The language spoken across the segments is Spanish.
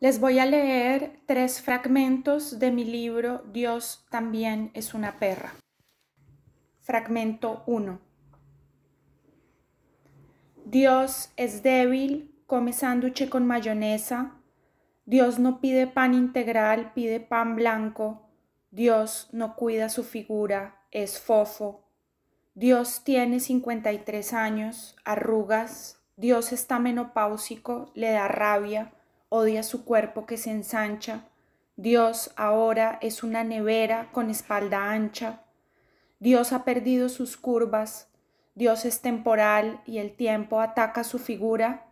Les voy a leer tres fragmentos de mi libro Dios también es una perra. Fragmento 1. Dios es débil, come sánduche con mayonesa. Dios no pide pan integral, pide pan blanco. Dios no cuida su figura, es fofo. Dios tiene 53 años, arrugas. Dios está menopáusico, le da rabia odia su cuerpo que se ensancha. Dios ahora es una nevera con espalda ancha. Dios ha perdido sus curvas. Dios es temporal y el tiempo ataca su figura.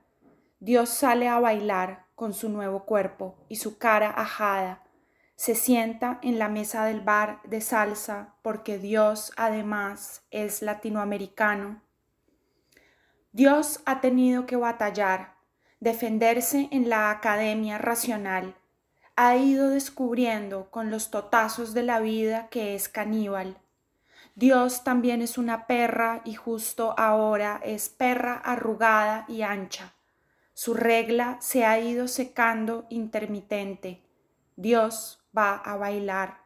Dios sale a bailar con su nuevo cuerpo y su cara ajada. Se sienta en la mesa del bar de salsa porque Dios además es latinoamericano. Dios ha tenido que batallar defenderse en la academia racional, ha ido descubriendo con los totazos de la vida que es caníbal. Dios también es una perra y justo ahora es perra arrugada y ancha. Su regla se ha ido secando intermitente. Dios va a bailar.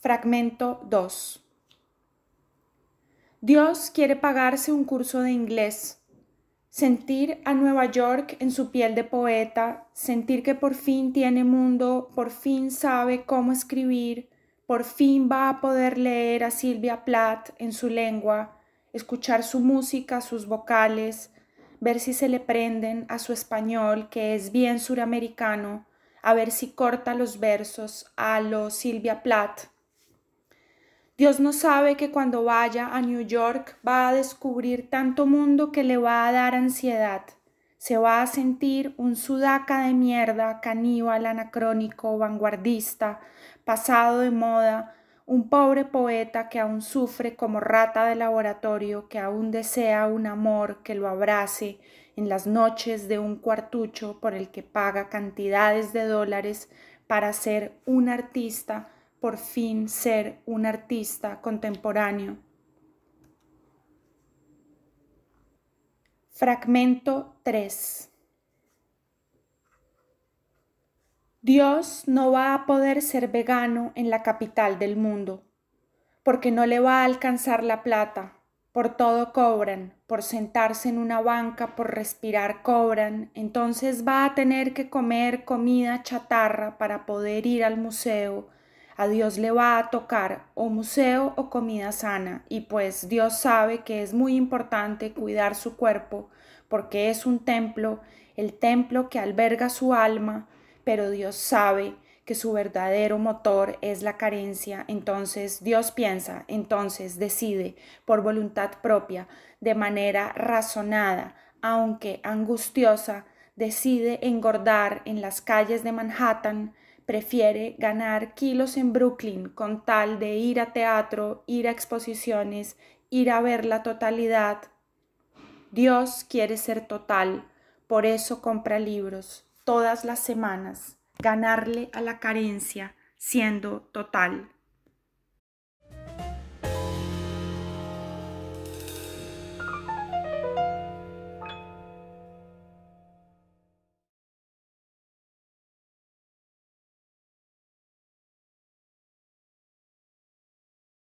Fragmento 2. Dios quiere pagarse un curso de inglés, sentir a Nueva York en su piel de poeta, sentir que por fin tiene mundo, por fin sabe cómo escribir, por fin va a poder leer a Silvia Plath en su lengua, escuchar su música, sus vocales, ver si se le prenden a su español, que es bien suramericano, a ver si corta los versos a lo Silvia Plath. Dios no sabe que cuando vaya a New York va a descubrir tanto mundo que le va a dar ansiedad. Se va a sentir un sudaca de mierda, caníbal, anacrónico, vanguardista, pasado de moda, un pobre poeta que aún sufre como rata de laboratorio, que aún desea un amor que lo abrace en las noches de un cuartucho por el que paga cantidades de dólares para ser un artista por fin ser un artista contemporáneo. Fragmento 3. Dios no va a poder ser vegano en la capital del mundo, porque no le va a alcanzar la plata. Por todo cobran, por sentarse en una banca, por respirar cobran, entonces va a tener que comer comida chatarra para poder ir al museo, a Dios le va a tocar o museo o comida sana y pues Dios sabe que es muy importante cuidar su cuerpo porque es un templo, el templo que alberga su alma, pero Dios sabe que su verdadero motor es la carencia, entonces Dios piensa, entonces decide por voluntad propia, de manera razonada, aunque angustiosa, decide engordar en las calles de Manhattan prefiere ganar kilos en Brooklyn con tal de ir a teatro, ir a exposiciones, ir a ver la totalidad. Dios quiere ser total, por eso compra libros todas las semanas, ganarle a la carencia siendo total.